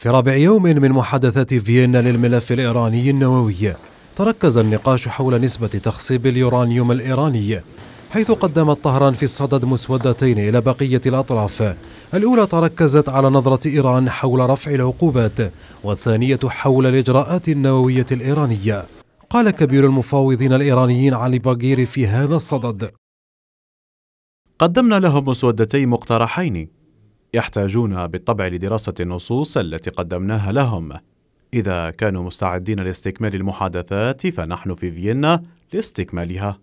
في رابع يوم من محادثات فيينا للملف الإيراني النووي تركز النقاش حول نسبة تخصيب اليورانيوم الإيراني حيث قدمت طهران في الصدد مسودتين إلى بقية الأطراف الأولى تركزت على نظرة إيران حول رفع العقوبات والثانية حول الإجراءات النووية الإيرانية قال كبير المفاوضين الإيرانيين علي باغيري في هذا الصدد قدمنا لهم مسودتي مقترحين يحتاجون بالطبع لدراسة النصوص التي قدمناها لهم إذا كانوا مستعدين لاستكمال المحادثات فنحن في فيينا لاستكمالها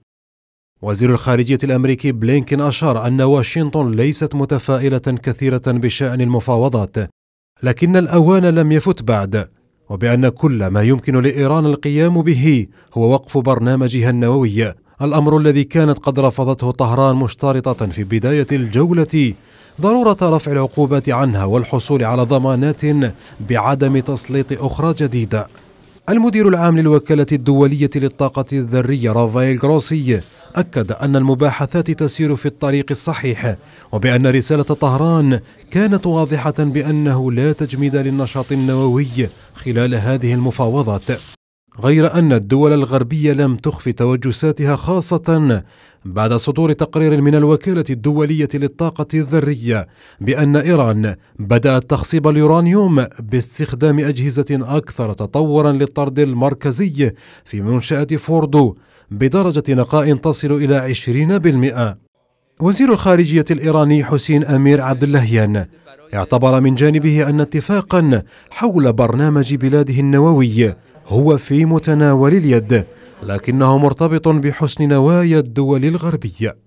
وزير الخارجية الأمريكي بلينكين أشار أن واشنطن ليست متفائلة كثيرة بشأن المفاوضات لكن الأوان لم يفت بعد وبأن كل ما يمكن لإيران القيام به هو وقف برنامجها النووي الأمر الذي كانت قد رفضته طهران مشترطة في بداية الجولة ضروره رفع العقوبات عنها والحصول على ضمانات بعدم تسليط اخرى جديده المدير العام للوكالة الدولية للطاقة الذرية رافائيل غروسي أكد أن المباحثات تسير في الطريق الصحيح وبأن رسالة طهران كانت واضحة بأنه لا تجميد للنشاط النووي خلال هذه المفاوضات غير ان الدول الغربيه لم تخف توجساتها خاصه بعد صدور تقرير من الوكاله الدوليه للطاقه الذريه بان ايران بدات تخصيب اليورانيوم باستخدام اجهزه اكثر تطورا للطرد المركزي في منشاه فوردو بدرجه نقاء تصل الى 20% وزير الخارجيه الايراني حسين امير عبد اللهيان اعتبر من جانبه ان اتفاقا حول برنامج بلاده النووي هو في متناول اليد لكنه مرتبط بحسن نوايا الدول الغربيه